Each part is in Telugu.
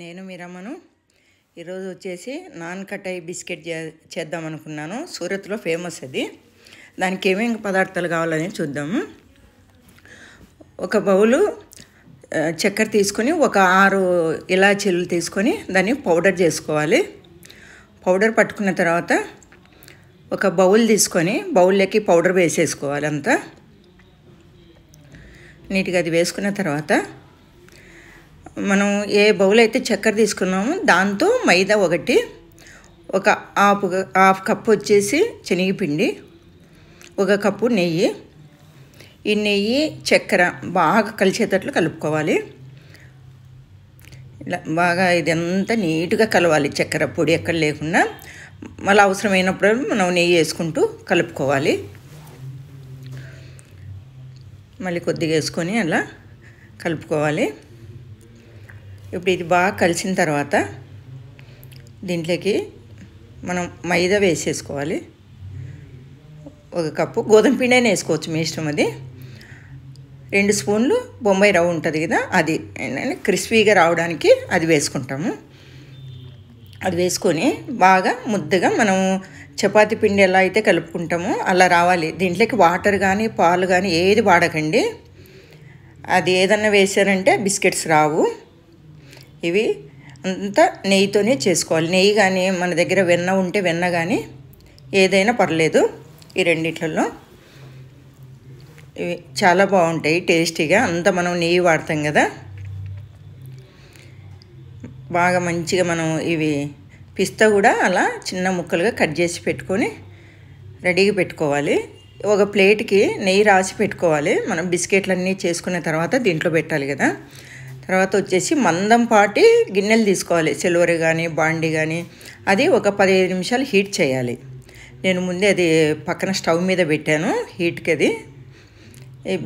నేను మీరమ్మను ఈరోజు వచ్చేసి నాన్ కటాయి బిస్కెట్ చే చేద్దాం అనుకున్నాను సూరత్లో ఫేమస్ అది దానికి ఏమేమి పదార్థాలు కావాలని చూద్దాము ఒక బౌలు చక్కెర తీసుకొని ఒక ఆరు ఇలాచీలు తీసుకొని దాన్ని పౌడర్ చేసుకోవాలి పౌడర్ పట్టుకున్న తర్వాత ఒక బౌల్ తీసుకొని బౌల్లోకి పౌడర్ వేసేసుకోవాలి అంతా నీట్గా అది వేసుకున్న తర్వాత మనం ఏ బౌల్ అయితే చక్కెర తీసుకున్నామో దాంతో మైదా ఒకటి ఒక హాఫ్ హాఫ్ కప్పు వచ్చేసి శనగపిండి ఒక కప్పు నెయ్యి ఈ నెయ్యి చక్కెర బాగా కలిసేటట్లు కలుపుకోవాలి ఇలా బాగా ఇదంతా నీట్గా కలవాలి చక్కెర పొడి ఎక్కడ లేకుండా మళ్ళీ అవసరమైనప్పుడు మనం నెయ్యి వేసుకుంటూ కలుపుకోవాలి మళ్ళీ కొద్దిగా వేసుకొని అలా కలుపుకోవాలి ఇప్పుడు ఇది బాగా కలిసిన తర్వాత దీంట్లోకి మనం మైదా వేసేసుకోవాలి ఒక కప్పు గోధుమ పిండి అయినా వేసుకోవచ్చు మీ ఇష్టం అది రెండు స్పూన్లు బొంబాయి రవ్వ ఉంటుంది కదా అది క్రిస్పీగా రావడానికి అది వేసుకుంటాము అది వేసుకొని బాగా ముద్దగా మనము చపాతి పిండి ఎలా అయితే కలుపుకుంటామో అలా రావాలి దీంట్లోకి వాటర్ కానీ పాలు కానీ ఏది వాడకండి అది ఏదన్నా వేసారంటే బిస్కెట్స్ రావు ఇవి అంతా నెయ్యితోనే చేసుకోవాలి నెయ్యి కానీ మన దగ్గర వెన్న ఉంటే వెన్న కానీ ఏదైనా పర్లేదు ఈ రెండిట్లలో ఇవి చాలా బాగుంటాయి టేస్టీగా అంతా మనం నెయ్యి వాడతాం కదా బాగా మంచిగా మనం ఇవి పిస్తా కూడా అలా చిన్న ముక్కలుగా కట్ చేసి పెట్టుకొని రెడీగా పెట్టుకోవాలి ఒక ప్లేట్కి నెయ్యి రాసి పెట్టుకోవాలి మనం బిస్కెట్లన్నీ చేసుకున్న తర్వాత దీంట్లో పెట్టాలి కదా తర్వాత వచ్చేసి మందం పాటి గిన్నెలు తీసుకోవాలి సిల్వర్ కానీ బాండీ కానీ అది ఒక పదిహేను నిమిషాలు హీట్ చేయాలి నేను ముందే అది పక్కన స్టవ్ మీద పెట్టాను హీట్కి అది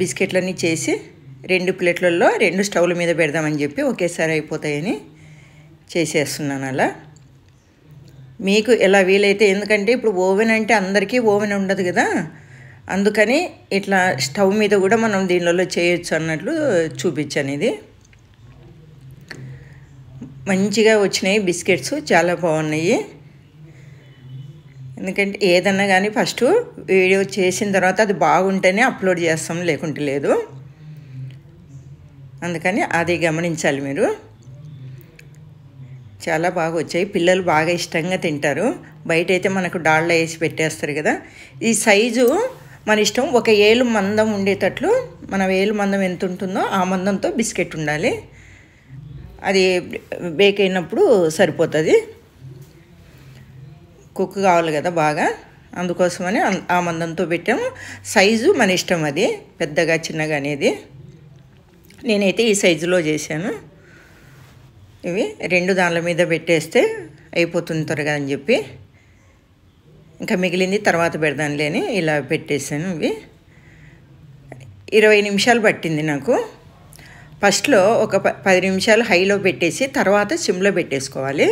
బిస్కెట్లన్నీ చేసి రెండు ప్లేట్లలో రెండు స్టవ్ల మీద పెడదామని చెప్పి ఒకేసారి అయిపోతాయని చేసేస్తున్నాను అలా మీకు ఎలా వీలైతే ఎందుకంటే ఇప్పుడు ఓవెన్ అంటే అందరికీ ఓవెన్ ఉండదు కదా అందుకని ఇట్లా స్టవ్ మీద కూడా మనం దీనిలో చేయొచ్చు అన్నట్లు చూపించాను ఇది మంచిగా వచ్చినాయి బిస్కెట్స్ చాలా బాగున్నాయి ఎందుకంటే ఏదన్నా కానీ ఫస్ట్ వీడియో చేసిన తర్వాత అది బాగుంటేనే అప్లోడ్ చేస్తాం లేకుంటే లేదు అందుకని అది గమనించాలి మీరు చాలా బాగా వచ్చాయి పిల్లలు బాగా ఇష్టంగా తింటారు బయట అయితే మనకు డాళ్ళ వేసి పెట్టేస్తారు కదా ఈ సైజు మన ఇష్టం ఒక ఏలు మందం ఉండేటట్లు మనం ఏలు మందం ఎంత ఉంటుందో ఆ మందంతో బిస్కెట్ ఉండాలి అది బేక్ అయినప్పుడు సరిపోతుంది కుక్ కావాలి కదా బాగా అందుకోసమని ఆ మందంతో పెట్టాము సైజు మన ఇష్టం అది పెద్దగా చిన్నగా అనేది నేనైతే ఈ సైజులో చేశాను ఇవి రెండు దానిల మీద పెట్టేస్తే అయిపోతుంది త్వరగా అని చెప్పి ఇంకా మిగిలింది తర్వాత పెడదాను లేని ఇలా పెట్టేశాను ఇవి ఇరవై నిమిషాలు పట్టింది నాకు ఫస్ట్లో ఒక పది నిమిషాలు హైలో పెట్టేసి తర్వాత సిమ్లో పెట్టేసుకోవాలి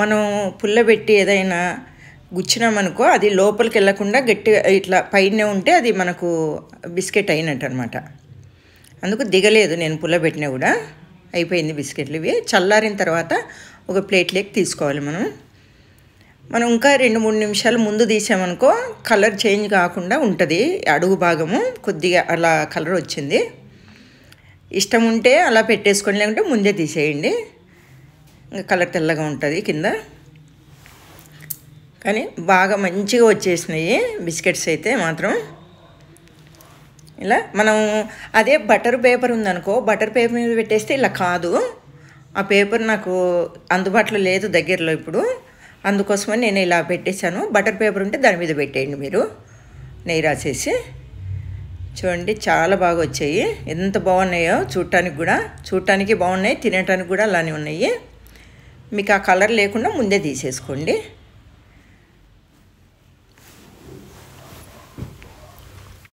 మనం పుల్లబెట్టి ఏదైనా గుచ్చినామనుకో అది లోపలికి వెళ్లకుండా గట్టి ఇట్లా పైన ఉంటే అది మనకు బిస్కెట్ అయినట్టు అనమాట అందుకు దిగలేదు నేను పుల్లబెట్టిన కూడా అయిపోయింది బిస్కెట్లు ఇవి చల్లారిన తర్వాత ఒక ప్లేట్లోకి తీసుకోవాలి మనం మనం ఇంకా రెండు మూడు నిమిషాలు ముందు తీసామనుకో కలర్ చేంజ్ కాకుండా ఉంటుంది అడుగు భాగము కొద్దిగా అలా కలర్ వచ్చింది ఇష్టం ఉంటే అలా పెట్టేసుకోండి లేకుంటే ముందే తీసేయండి ఇంకా కలర్ తెల్లగా ఉంటుంది కింద కానీ బాగా మంచిగా వచ్చేసినాయి బిస్కెట్స్ అయితే మాత్రం ఇలా మనం అదే బటర్ పేపర్ ఉందనుకో బటర్ పేపర్ మీద పెట్టేస్తే ఇలా కాదు ఆ పేపర్ నాకు అందుబాటులో లేదు దగ్గరలో ఇప్పుడు అందుకోసమని నేను ఇలా పెట్టేశాను బటర్ పేపర్ ఉంటే దాని మీద పెట్టేయండి మీరు నెయ్యి రాసేసి చూడండి చాలా బాగా వచ్చాయి ఎంత బాగున్నాయో చూడటానికి కూడా చూడటానికి బాగున్నాయి తినటానికి కూడా అలానే ఉన్నాయి మీకు ఆ కలర్ లేకుండా ముందే తీసేసుకోండి